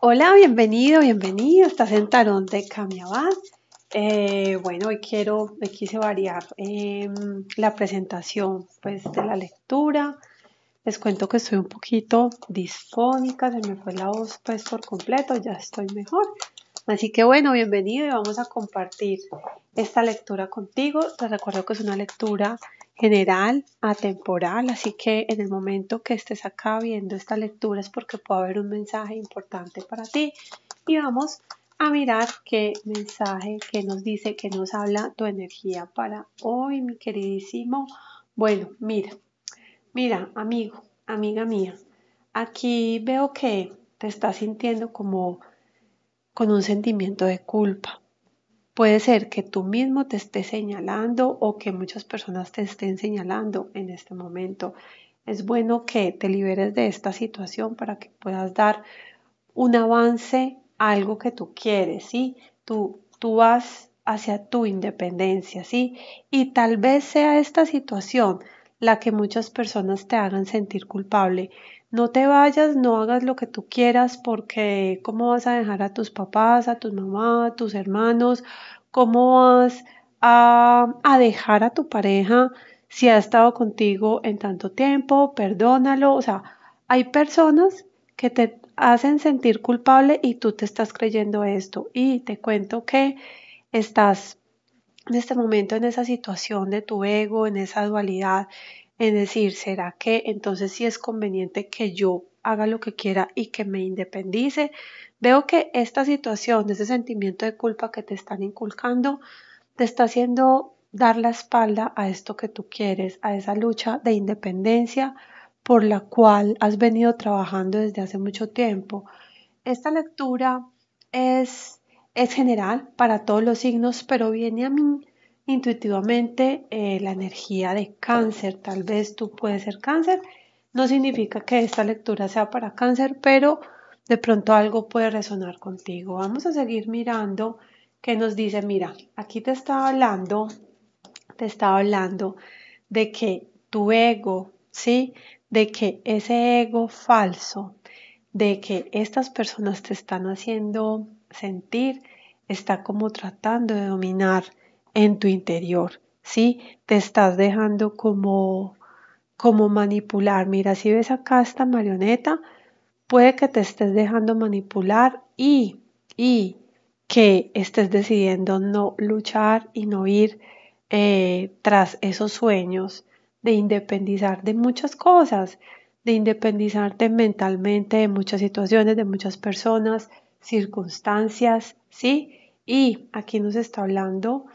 Hola, bienvenido, bienvenido. Estás en Tarón de eh, bueno, hoy quiero, me quise variar em, la presentación pues, de la lectura. Les cuento que estoy un poquito disfónica, se me fue la voz pues, por completo, ya estoy mejor. Así que bueno, bienvenido y vamos a compartir esta lectura contigo. Te recuerdo que es una lectura general atemporal. así que en el momento que estés acá viendo esta lectura es porque puede haber un mensaje importante para ti y vamos a mirar qué mensaje que nos dice, que nos habla tu energía para hoy, mi queridísimo. Bueno, mira, mira, amigo, amiga mía, aquí veo que te estás sintiendo como con un sentimiento de culpa. Puede ser que tú mismo te estés señalando o que muchas personas te estén señalando en este momento. Es bueno que te liberes de esta situación para que puedas dar un avance a algo que tú quieres, ¿sí? Tú, tú vas hacia tu independencia, ¿sí? Y tal vez sea esta situación la que muchas personas te hagan sentir culpable, no te vayas, no hagas lo que tú quieras porque cómo vas a dejar a tus papás, a tus mamá, a tus hermanos, cómo vas a, a dejar a tu pareja si ha estado contigo en tanto tiempo, perdónalo, o sea, hay personas que te hacen sentir culpable y tú te estás creyendo esto y te cuento que estás en este momento en esa situación de tu ego, en esa dualidad en decir, ¿será que entonces sí es conveniente que yo haga lo que quiera y que me independice? Veo que esta situación, ese sentimiento de culpa que te están inculcando, te está haciendo dar la espalda a esto que tú quieres, a esa lucha de independencia por la cual has venido trabajando desde hace mucho tiempo. Esta lectura es, es general para todos los signos, pero viene a mí intuitivamente eh, la energía de cáncer. Tal vez tú puedes ser cáncer. No significa que esta lectura sea para cáncer, pero de pronto algo puede resonar contigo. Vamos a seguir mirando que nos dice, mira, aquí te estaba hablando, te estaba hablando de que tu ego, ¿sí? De que ese ego falso, de que estas personas te están haciendo sentir, está como tratando de dominar en tu interior, ¿sí? Te estás dejando como, como manipular. Mira, si ves acá esta marioneta, puede que te estés dejando manipular y, y que estés decidiendo no luchar y no ir eh, tras esos sueños de independizar de muchas cosas, de independizarte mentalmente de muchas situaciones, de muchas personas, circunstancias, ¿sí? Y aquí nos está hablando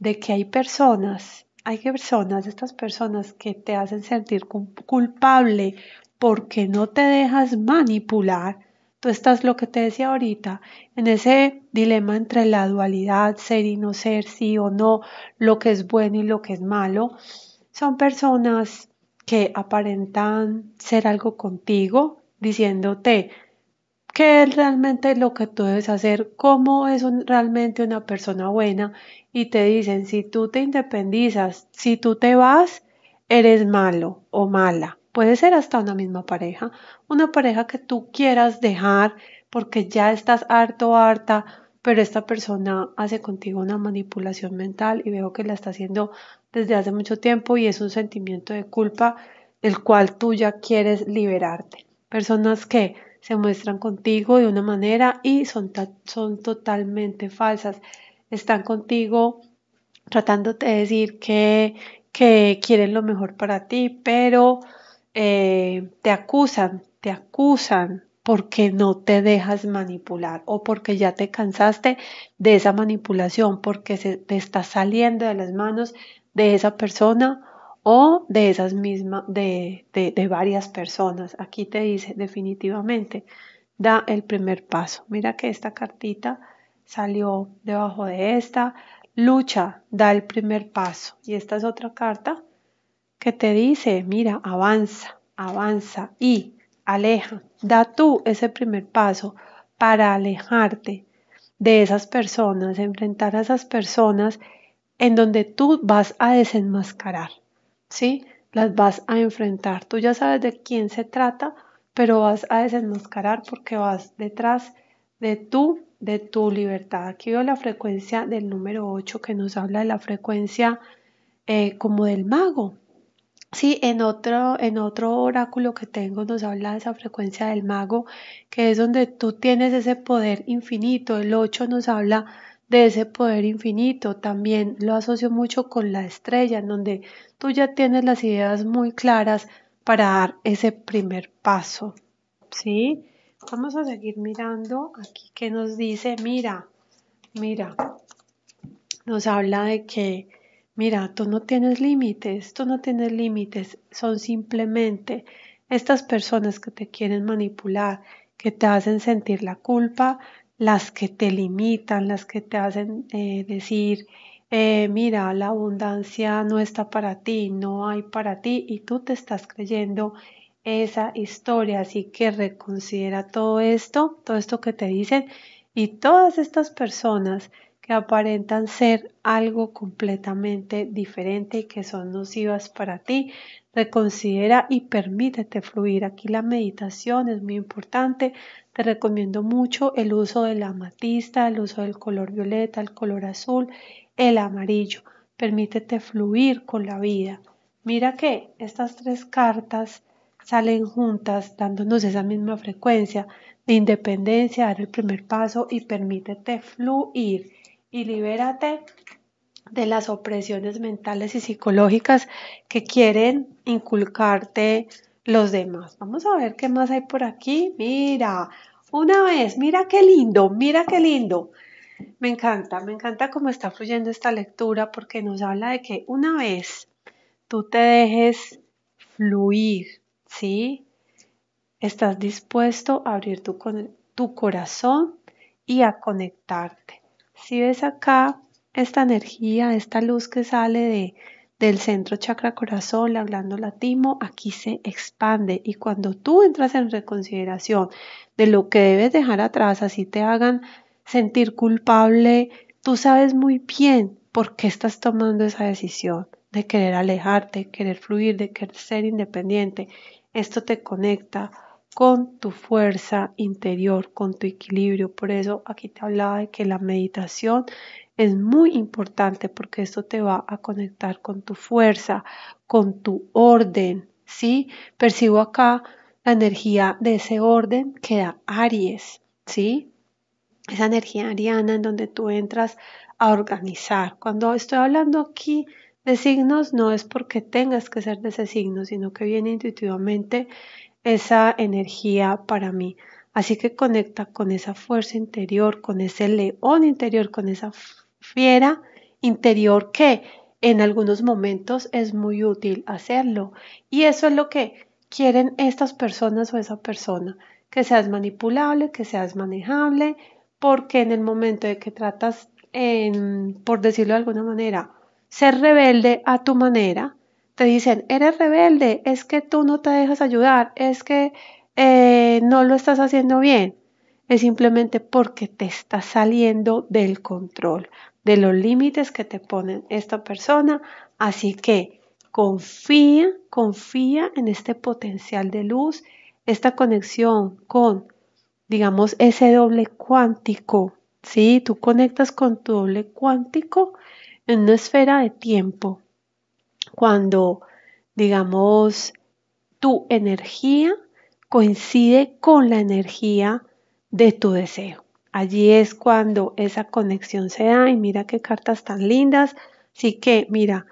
de que hay personas, hay personas, estas personas que te hacen sentir culpable porque no te dejas manipular. Tú estás lo que te decía ahorita, en ese dilema entre la dualidad, ser y no ser, sí o no, lo que es bueno y lo que es malo. Son personas que aparentan ser algo contigo, diciéndote, qué es realmente lo que tú debes hacer, cómo es realmente una persona buena y te dicen, si tú te independizas, si tú te vas, eres malo o mala. Puede ser hasta una misma pareja, una pareja que tú quieras dejar porque ya estás harto o harta, pero esta persona hace contigo una manipulación mental y veo que la está haciendo desde hace mucho tiempo y es un sentimiento de culpa del cual tú ya quieres liberarte. Personas que se muestran contigo de una manera y son, son totalmente falsas. Están contigo tratándote de decir que, que quieren lo mejor para ti, pero eh, te acusan, te acusan porque no te dejas manipular o porque ya te cansaste de esa manipulación, porque te está saliendo de las manos de esa persona o de esas mismas, de, de, de, varias personas. Aquí te dice definitivamente, da el primer paso. Mira que esta cartita salió debajo de esta. Lucha, da el primer paso. Y esta es otra carta que te dice, mira, avanza, avanza y aleja. Da tú ese primer paso para alejarte de esas personas, enfrentar a esas personas en donde tú vas a desenmascarar ¿sí? Las vas a enfrentar. Tú ya sabes de quién se trata, pero vas a desenmascarar porque vas detrás de tú, de tu libertad. Aquí veo la frecuencia del número 8 que nos habla de la frecuencia eh, como del mago. Sí, en otro, en otro oráculo que tengo nos habla de esa frecuencia del mago, que es donde tú tienes ese poder infinito. El 8 nos habla de ese poder infinito. También lo asocio mucho con la estrella, en donde tú ya tienes las ideas muy claras para dar ese primer paso. ¿Sí? Vamos a seguir mirando aquí que nos dice, mira, mira, nos habla de que, mira, tú no tienes límites, tú no tienes límites, son simplemente estas personas que te quieren manipular, que te hacen sentir la culpa, las que te limitan, las que te hacen eh, decir, eh, mira, la abundancia no está para ti, no hay para ti y tú te estás creyendo esa historia. Así que reconsidera todo esto, todo esto que te dicen y todas estas personas que aparentan ser algo completamente diferente y que son nocivas para ti. Reconsidera y permítete fluir. Aquí la meditación es muy importante. Te recomiendo mucho el uso de la amatista, el uso del color violeta, el color azul, el amarillo. Permítete fluir con la vida. Mira que estas tres cartas salen juntas dándonos esa misma frecuencia de independencia, dar el primer paso y permítete fluir y libérate de las opresiones mentales y psicológicas que quieren inculcarte los demás. Vamos a ver qué más hay por aquí. Mira, una vez, mira qué lindo, mira qué lindo. Me encanta, me encanta cómo está fluyendo esta lectura porque nos habla de que una vez tú te dejes fluir, ¿sí? Estás dispuesto a abrir tu, tu corazón y a conectarte. Si ves acá esta energía, esta luz que sale de, del centro chakra corazón, hablando latimo aquí se expande y cuando tú entras en reconsideración de lo que debes dejar atrás, así te hagan sentir culpable, tú sabes muy bien por qué estás tomando esa decisión de querer alejarte, querer fluir, de querer ser independiente. Esto te conecta con tu fuerza interior, con tu equilibrio. Por eso aquí te hablaba de que la meditación es muy importante porque esto te va a conectar con tu fuerza, con tu orden, ¿sí? Percibo acá la energía de ese orden que da Aries, ¿sí? Esa energía ariana en donde tú entras a organizar. Cuando estoy hablando aquí de signos, no es porque tengas que ser de ese signo, sino que viene intuitivamente esa energía para mí. Así que conecta con esa fuerza interior, con ese león interior, con esa fiera interior que en algunos momentos es muy útil hacerlo. Y eso es lo que quieren estas personas o esa persona, que seas manipulable, que seas manejable, porque en el momento de que tratas, por decirlo de alguna manera, ser rebelde a tu manera, te dicen, eres rebelde, es que tú no te dejas ayudar, es que eh, no lo estás haciendo bien. Es simplemente porque te está saliendo del control, de los límites que te ponen esta persona. Así que confía, confía en este potencial de luz, esta conexión con, digamos, ese doble cuántico. ¿sí? Tú conectas con tu doble cuántico en una esfera de tiempo. Cuando, digamos, tu energía coincide con la energía de tu deseo. Allí es cuando esa conexión se da y mira qué cartas tan lindas. Así que mira,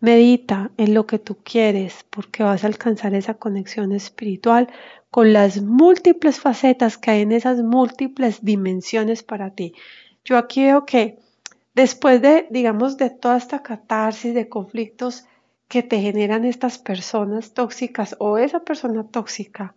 medita en lo que tú quieres porque vas a alcanzar esa conexión espiritual con las múltiples facetas que hay en esas múltiples dimensiones para ti. Yo aquí veo que después de, digamos, de toda esta catarsis de conflictos que te generan estas personas tóxicas o esa persona tóxica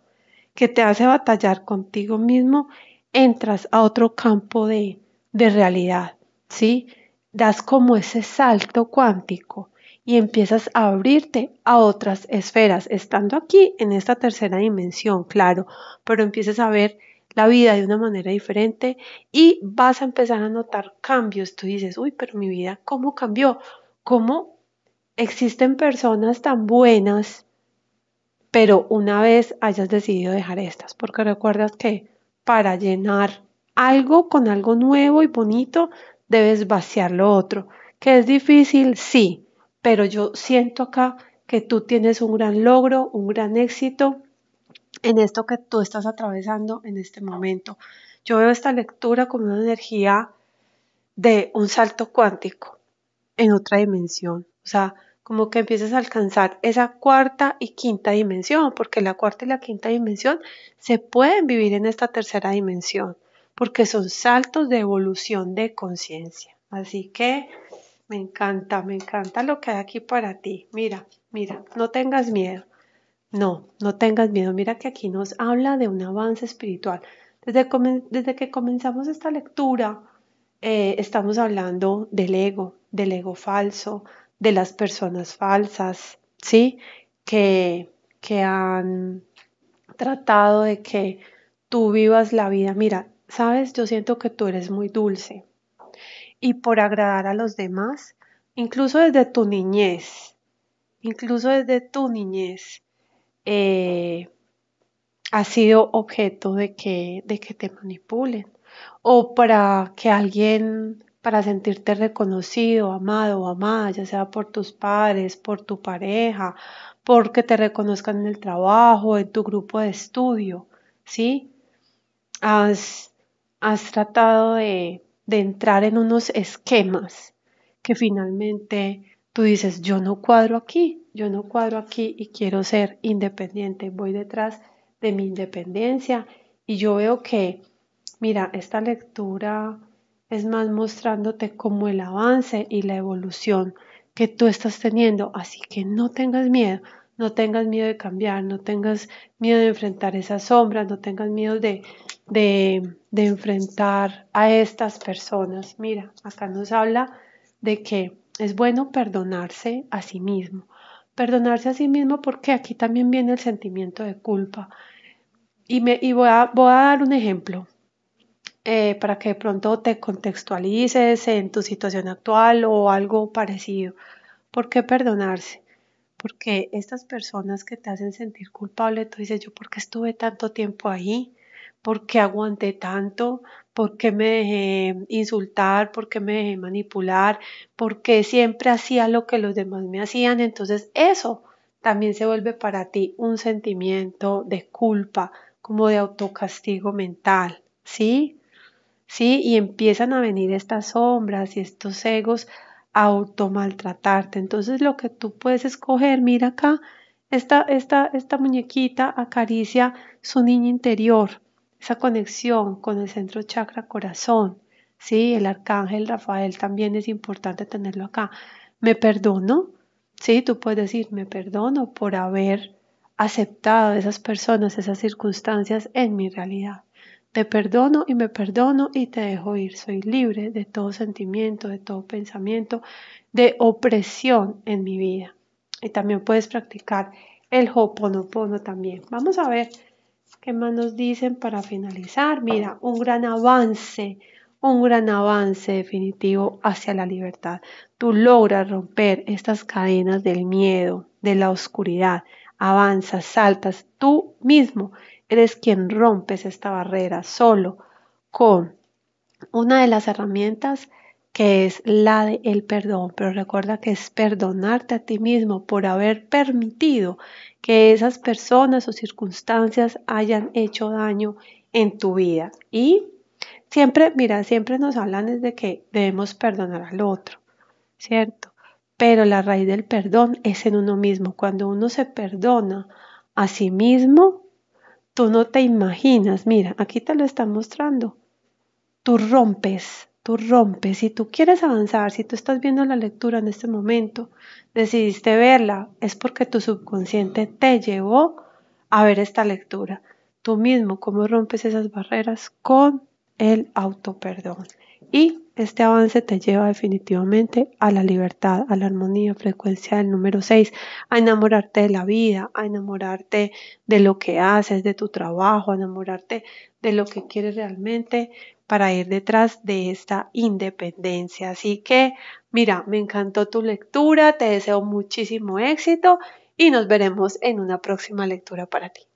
que te hace batallar contigo mismo entras a otro campo de, de realidad, ¿sí? Das como ese salto cuántico y empiezas a abrirte a otras esferas, estando aquí en esta tercera dimensión, claro, pero empiezas a ver la vida de una manera diferente y vas a empezar a notar cambios. Tú dices, uy, pero mi vida, ¿cómo cambió? ¿Cómo existen personas tan buenas, pero una vez hayas decidido dejar estas? Porque recuerdas que para llenar algo con algo nuevo y bonito, debes vaciar lo otro. Que es difícil, sí, pero yo siento acá que tú tienes un gran logro, un gran éxito en esto que tú estás atravesando en este momento. Yo veo esta lectura como una energía de un salto cuántico en otra dimensión. O sea, como que empieces a alcanzar esa cuarta y quinta dimensión, porque la cuarta y la quinta dimensión se pueden vivir en esta tercera dimensión, porque son saltos de evolución de conciencia. Así que me encanta, me encanta lo que hay aquí para ti. Mira, mira, no tengas miedo. No, no tengas miedo. Mira que aquí nos habla de un avance espiritual. Desde, que comenzamos esta lectura, eh, estamos hablando del ego, del ego falso, de las personas falsas, ¿sí? Que, que han tratado de que tú vivas la vida. Mira, sabes, yo siento que tú eres muy dulce y por agradar a los demás, incluso desde tu niñez, incluso desde tu niñez, eh, ha sido objeto de que, de que te manipulen o para que alguien para sentirte reconocido, amado o amada, ya sea por tus padres, por tu pareja, porque te reconozcan en el trabajo, en tu grupo de estudio, ¿sí? Has, has tratado de, de entrar en unos esquemas que finalmente tú dices, yo no cuadro aquí, yo no cuadro aquí y quiero ser independiente, voy detrás de mi independencia y yo veo que, mira, esta lectura es más mostrándote como el avance y la evolución que tú estás teniendo. Así que no tengas miedo, no tengas miedo de cambiar, no tengas miedo de enfrentar esas sombras, no tengas miedo de, enfrentar a estas personas. Mira, acá nos habla de que es bueno perdonarse a sí mismo. Perdonarse a sí mismo porque aquí también viene el sentimiento de culpa. Y, me, voy, voy a dar un ejemplo. Eh, para que de pronto te contextualices en tu situación actual o algo parecido. ¿Por qué perdonarse? Porque estas personas que te hacen sentir culpable, tú dices, yo, ¿por qué estuve tanto tiempo ahí? ¿Por qué aguanté tanto? ¿Por qué me dejé insultar? ¿Por qué me dejé manipular? ¿Por qué siempre hacía lo que los demás me hacían? Entonces eso también se vuelve para ti un sentimiento de culpa, como de autocastigo mental, ¿sí? ¿sí? Y empiezan a venir estas sombras y estos egos a automaltratarte. Entonces lo que tú puedes escoger, mira acá, esta, esta, esta muñequita acaricia su niño interior, esa conexión con el centro chakra corazón, ¿sí? El arcángel Rafael también es importante tenerlo acá. Me perdono, ¿sí? Tú puedes decir, me perdono por haber aceptado esas personas, esas circunstancias en mi realidad. Te perdono y me perdono y te dejo ir. Soy libre de todo sentimiento, de todo pensamiento, de opresión en mi vida. Y también puedes practicar el Hoponopono también. Vamos a ver qué más nos dicen para finalizar. Mira, un gran avance, un gran avance definitivo hacia la libertad. Tú logras romper estas cadenas del miedo, de la oscuridad. Avanzas, saltas tú mismo eres quien rompes esta barrera solo con una de las herramientas que es la del perdón, pero recuerda que es perdonarte a ti mismo por haber permitido que esas personas o circunstancias hayan hecho daño en tu vida. Y siempre, mira, siempre nos hablan de que debemos perdonar al otro, ¿cierto? Pero la raíz del perdón es en uno mismo. Cuando uno se perdona a sí mismo, Tú no te imaginas, mira, aquí te lo están mostrando. Tú rompes, tú rompes. Si tú quieres avanzar, si tú estás viendo la lectura en este momento, decidiste verla, es porque tu subconsciente te llevó a ver esta lectura. Tú mismo, cómo rompes esas barreras con el perdón. Y este avance te lleva definitivamente a la libertad, a la armonía, frecuencia del número 6, a enamorarte de la vida, a enamorarte de lo que haces, de tu trabajo, a enamorarte de lo que quieres realmente para ir detrás de esta independencia. Así que, mira, me encantó tu lectura, te deseo muchísimo éxito y nos veremos en una próxima lectura para ti.